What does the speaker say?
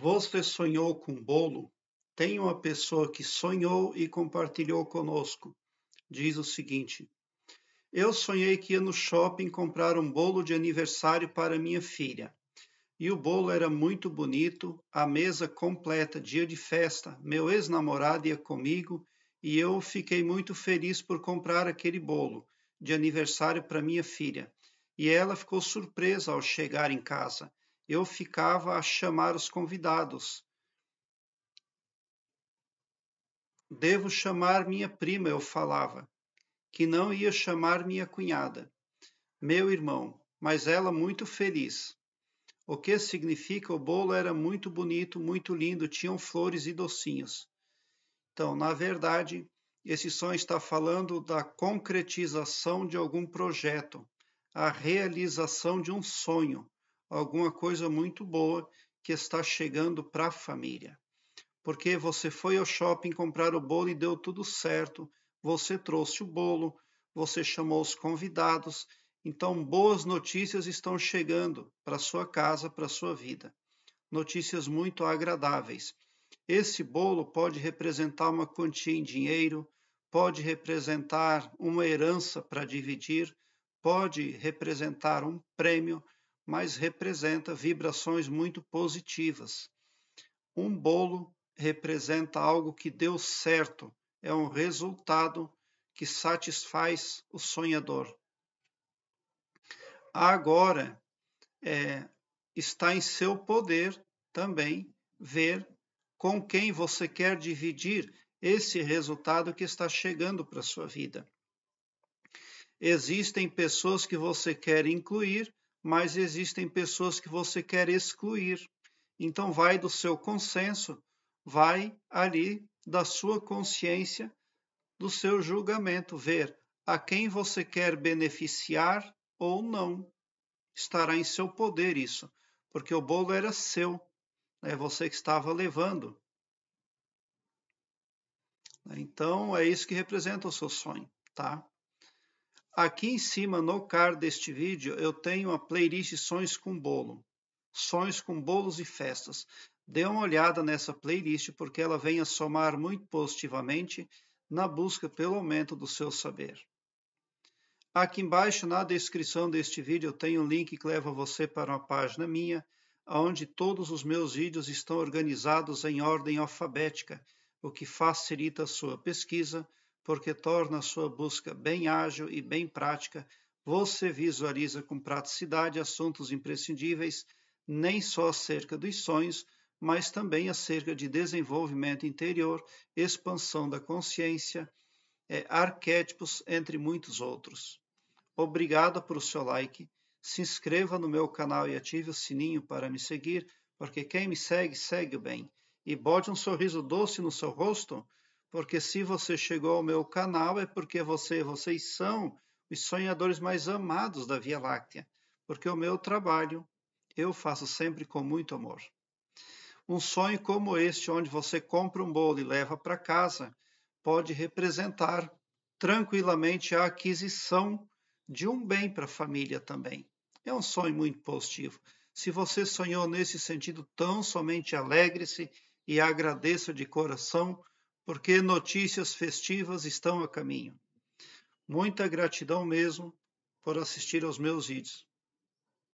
Você sonhou com bolo? Tem uma pessoa que sonhou e compartilhou conosco. Diz o seguinte: Eu sonhei que ia no shopping comprar um bolo de aniversário para minha filha. E o bolo era muito bonito, a mesa completa, dia de festa. Meu ex-namorado ia comigo e eu fiquei muito feliz por comprar aquele bolo de aniversário para minha filha. E ela ficou surpresa ao chegar em casa eu ficava a chamar os convidados. Devo chamar minha prima, eu falava, que não ia chamar minha cunhada, meu irmão, mas ela muito feliz. O que significa o bolo era muito bonito, muito lindo, tinham flores e docinhos. Então, na verdade, esse sonho está falando da concretização de algum projeto, a realização de um sonho alguma coisa muito boa que está chegando para a família. Porque você foi ao shopping comprar o bolo e deu tudo certo, você trouxe o bolo, você chamou os convidados, então boas notícias estão chegando para sua casa, para sua vida. Notícias muito agradáveis. Esse bolo pode representar uma quantia em dinheiro, pode representar uma herança para dividir, pode representar um prêmio, mas representa vibrações muito positivas. Um bolo representa algo que deu certo, é um resultado que satisfaz o sonhador. Agora é, está em seu poder também ver com quem você quer dividir esse resultado que está chegando para a sua vida. Existem pessoas que você quer incluir mas existem pessoas que você quer excluir. Então, vai do seu consenso, vai ali da sua consciência, do seu julgamento, ver a quem você quer beneficiar ou não. Estará em seu poder isso, porque o bolo era seu, é né? você que estava levando. Então, é isso que representa o seu sonho, tá? Aqui em cima no card deste vídeo eu tenho a playlist Sonhos com Bolo. Sonhos com bolos e festas. Dê uma olhada nessa playlist porque ela vem a somar muito positivamente na busca pelo aumento do seu saber. Aqui embaixo na descrição deste vídeo eu tenho um link que leva você para uma página minha, onde todos os meus vídeos estão organizados em ordem alfabética, o que facilita a sua pesquisa porque torna a sua busca bem ágil e bem prática. Você visualiza com praticidade assuntos imprescindíveis, nem só acerca dos sonhos, mas também acerca de desenvolvimento interior, expansão da consciência, é, arquétipos, entre muitos outros. Obrigado por seu like. Se inscreva no meu canal e ative o sininho para me seguir, porque quem me segue, segue o bem. E bote um sorriso doce no seu rosto porque se você chegou ao meu canal é porque você, vocês são os sonhadores mais amados da Via Láctea, porque o meu trabalho eu faço sempre com muito amor. Um sonho como este, onde você compra um bolo e leva para casa, pode representar tranquilamente a aquisição de um bem para a família também. É um sonho muito positivo. Se você sonhou nesse sentido, tão somente alegre-se e agradeça de coração porque notícias festivas estão a caminho. Muita gratidão mesmo por assistir aos meus vídeos.